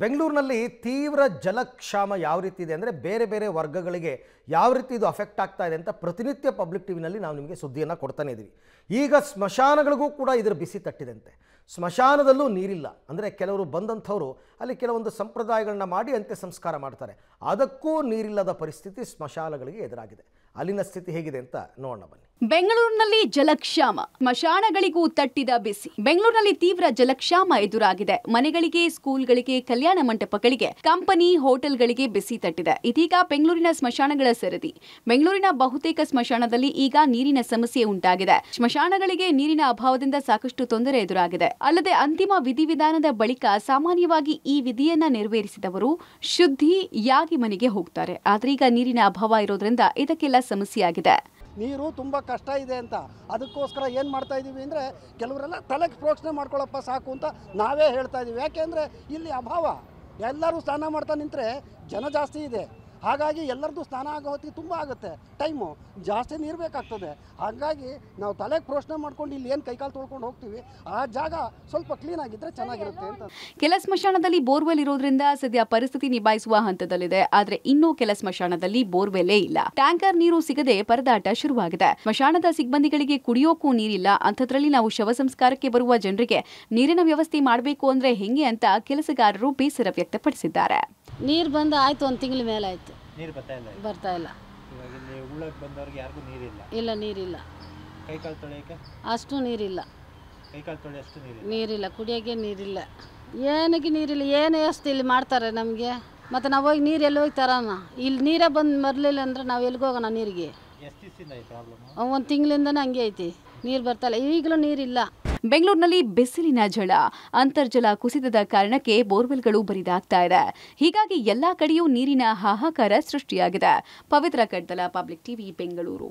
ಬೆಂಗಳೂರಿನಲ್ಲಿ ತೀವ್ರ ಜಲಕ್ಷಾಮ ಯಾವ ರೀತಿ ಇದೆ ಅಂದರೆ ಬೇರೆ ಬೇರೆ ವರ್ಗಗಳಿಗೆ ಯಾವ ರೀತಿ ಇದು ಅಫೆಕ್ಟ್ ಆಗ್ತಾ ಇದೆ ಅಂತ ಪ್ರತಿನಿತ್ಯ ಪಬ್ಲಿಕ್ ಟಿವಿನಲ್ಲಿ ನಾವು ನಿಮಗೆ ಸುದ್ದಿಯನ್ನು ಕೊಡ್ತಾನೆ ಇದ್ದೀವಿ ಈಗ ಸ್ಮಶಾನಗಳಿಗೂ ಕೂಡ ಇದರ ಬಿಸಿ ತಟ್ಟಿದಂತೆ ಸ್ಮಶಾನದಲ್ಲೂ ನೀರಿಲ್ಲ ಅಂದರೆ ಕೆಲವರು ಬಂದಂಥವರು ಅಲ್ಲಿ ಕೆಲವೊಂದು ಸಂಪ್ರದಾಯಗಳನ್ನ ಮಾಡಿ ಅಂತ್ಯ ಸಂಸ್ಕಾರ ಮಾಡ್ತಾರೆ ಅದಕ್ಕೂ ನೀರಿಲ್ಲದ ಪರಿಸ್ಥಿತಿ ಸ್ಮಶಾನಗಳಿಗೆ ಎದುರಾಗಿದೆ ಅಲ್ಲಿನ ಸ್ಥಿತಿ ಹೇಗಿದೆ ಅಂತ ನೋಡೋಣ ಬನ್ನಿ ಬೆಂಗಳೂರಿನಲ್ಲಿ ಜಲಕ್ಷಾಮ ಸ್ಮಶಾನಗಳಿಗೂ ತಟ್ಟಿದ ಬಿಸಿ ಬೆಂಗಳೂರಿನಲ್ಲಿ ತೀವ್ರ ಜಲಕ್ಷಾಮ ಎದುರಾಗಿದೆ ಮನೆಗಳಿಗೆ ಸ್ಕೂಲ್ಗಳಿಗೆ ಕಲ್ಯಾಣ ಮಂಟಪಗಳಿಗೆ ಕಂಪನಿ ಹೋಟೆಲ್ಗಳಿಗೆ ಬಿಸಿ ತಟ್ಟಿದೆ ಇದೀಗ ಬೆಂಗಳೂರಿನ ಸ್ಮಶಾನಗಳ ಸರದಿ ಬೆಂಗಳೂರಿನ ಬಹುತೇಕ ಸ್ಮಶಾನದಲ್ಲಿ ಈಗ ನೀರಿನ ಸಮಸ್ಯೆ ಉಂಟಾಗಿದೆ ಸ್ಮಶಾನಗಳಿಗೆ ನೀರಿನ ಅಭಾವದಿಂದ ಸಾಕಷ್ಟು ತೊಂದರೆ ಎದುರಾಗಿದೆ ಅಲ್ಲದೆ ಅಂತಿಮ ವಿಧಿವಿಧಾನದ ಬಳಿಕ ಸಾಮಾನ್ಯವಾಗಿ ಈ ವಿಧಿಯನ್ನ ನೆರವೇರಿಸಿದವರು ಶುದ್ಧಿಯಾಗಿ ಮನೆಗೆ ಹೋಗ್ತಾರೆ ಆದರೆ ಈಗ ನೀರಿನ ಅಭಾವ ಇರೋದ್ರಿಂದ ಇದಕ್ಕೆಲ್ಲ ಸಮಸ್ಯೆಯಾಗಿದೆ ನೀರು ತುಂಬ ಕಷ್ಟ ಇದೆ ಅಂತ ಅದಕ್ಕೋಸ್ಕರ ಏನು ಮಾಡ್ತಾ ಇದ್ದೀವಿ ಅಂದರೆ ಕೆಲವರೆಲ್ಲ ತಲೆಗೆ ಪ್ರೋಕ್ಷಣೆ ಮಾಡ್ಕೊಳ್ಳಪ್ಪ ಸಾಕು ಅಂತ ನಾವೇ ಹೇಳ್ತಾ ಇದ್ದೀವಿ ಯಾಕೆಂದರೆ ಇಲ್ಲಿ ಅಭಾವ ಎಲ್ಲರೂ ಸ್ನಾನ ಮಾಡ್ತಾ ನಿಂತರೆ ಜನ ಜಾಸ್ತಿ ಇದೆ ಹಾಗಾಗಿ ಎಲ್ಲರದ್ದು ಸ್ನಾನ ಆಗೋ ಹೊತ್ತಿಗೆ ತುಂಬ ಆಗುತ್ತೆ ಟೈಮು ಜಾಸ್ತಿ ನೀರು ಬೇಕಾಗ್ತದೆ ಹಾಗಾಗಿ ನಾವು ತಲೆಗೆ ಪ್ರಶ್ನೆ ಮಾಡ್ಕೊಂಡು ಇಲ್ಲಿ ಏನು ಕೈಕಾಲು ತೊಳ್ಕೊಂಡು ಹೋಗ್ತೀವಿ ಆ ಜಾಗ ಸ್ವಲ್ಪ ಕ್ಲೀನ್ ಆಗಿದ್ರೆ ಚೆನ್ನಾಗಿರುತ್ತೆ ಅಂತ ಕೆಲ ಸ್ಮಶಾನದಲ್ಲಿ ಬೋರ್ವೆಲ್ ಇರೋದ್ರಿಂದ ಸದ್ಯ ಪರಿಸ್ಥಿತಿ ನಿಭಾಯಿಸುವ ಹಂತದಲ್ಲಿದೆ ಆದ್ರೆ ಇನ್ನೂ ಕೆಲ ಸ್ಮಶಾನದಲ್ಲಿ ಬೋರ್ವೆಲ್ಲೇ ಇಲ್ಲ ಟ್ಯಾಂಕರ್ ನೀರು ಸಿಗದೆ ಪರದಾಟ ಶುರುವಾಗಿದೆ ಸ್ಮಶಾನದ ಸಿಬ್ಬಂದಿಗಳಿಗೆ ಕುಡಿಯೋಕ್ಕೂ ನೀರಿಲ್ಲ ಅಂಥದ್ರಲ್ಲಿ ನಾವು ಶವ ಸಂಸ್ಕಾರಕ್ಕೆ ಬರುವ ಜನರಿಗೆ ನೀರಿನ ವ್ಯವಸ್ಥೆ ಮಾಡಬೇಕು ಅಂದ್ರೆ ಹೆಂಗೆ ಅಂತ ಕೆಲಸಗಾರರು ಬೇಸರ ವ್ಯಕ್ತಪಡಿಸಿದ್ದಾರೆ ನೀರು ಬಂದು ಆಯ್ತು ಒಂದು ತಿಂಗಳ ಮೇಲೆ ಆಯ್ತು ಬರ್ತಾ ಇಲ್ಲ ಇಲ್ಲ ನೀರಿಲ್ಲ ಅಷ್ಟು ನೀರಿಲ್ಲ ನೀರಿಲ್ಲ ಕುಡಿಯೋಕೆ ನೀರಿಲ್ಲ ಏನಕ್ಕೆ ನೀರಿಲ್ಲ ಏನು ಎಷ್ಟು ಇಲ್ಲಿ ಮಾಡ್ತಾರೆ ನಮಗೆ ಮತ್ತೆ ನಾವು ಹೋಗಿ ನೀರು ಎಲ್ಲಿ ಹೋಗಿ ತರೋಣ ಇಲ್ಲಿ ನೀರೇ ಬಂದು ಮರಲಿಲ್ಲ ಅಂದ್ರೆ ನಾವು ಎಲ್ಲಿಗೆ ಹೋಗೋಣ ನೀರಿಗೆ ಒಂದು ತಿಂಗಳಿಂದನೇ ಹಂಗೆ ಐತಿ ನೀರು ಬರ್ತಾ ಇಲ್ಲ ಈಗಲೂ ನೀರಿಲ್ಲ ಬೆಂಗಳೂರಿನಲ್ಲಿ ಬಿಸಿಲಿನ ಝಳ ಅಂತರ್ಜಲ ಕುಸಿತದ ಕಾರಣಕ್ಕೆ ಬೋರ್ವೆಲ್ಗಳು ಬರಿದಾಗ್ತಾ ಇದೆ ಹೀಗಾಗಿ ಎಲ್ಲಾ ಕಡೆಯೂ ನೀರಿನ ಹಾಹಾಕಾರ ಸೃಷ್ಟಿಯಾಗಿದೆ ಪವಿತ್ರ ಕಡ್ದಲ ಪಬ್ಲಿಕ್ ಟಿವಿ ಬೆಂಗಳೂರು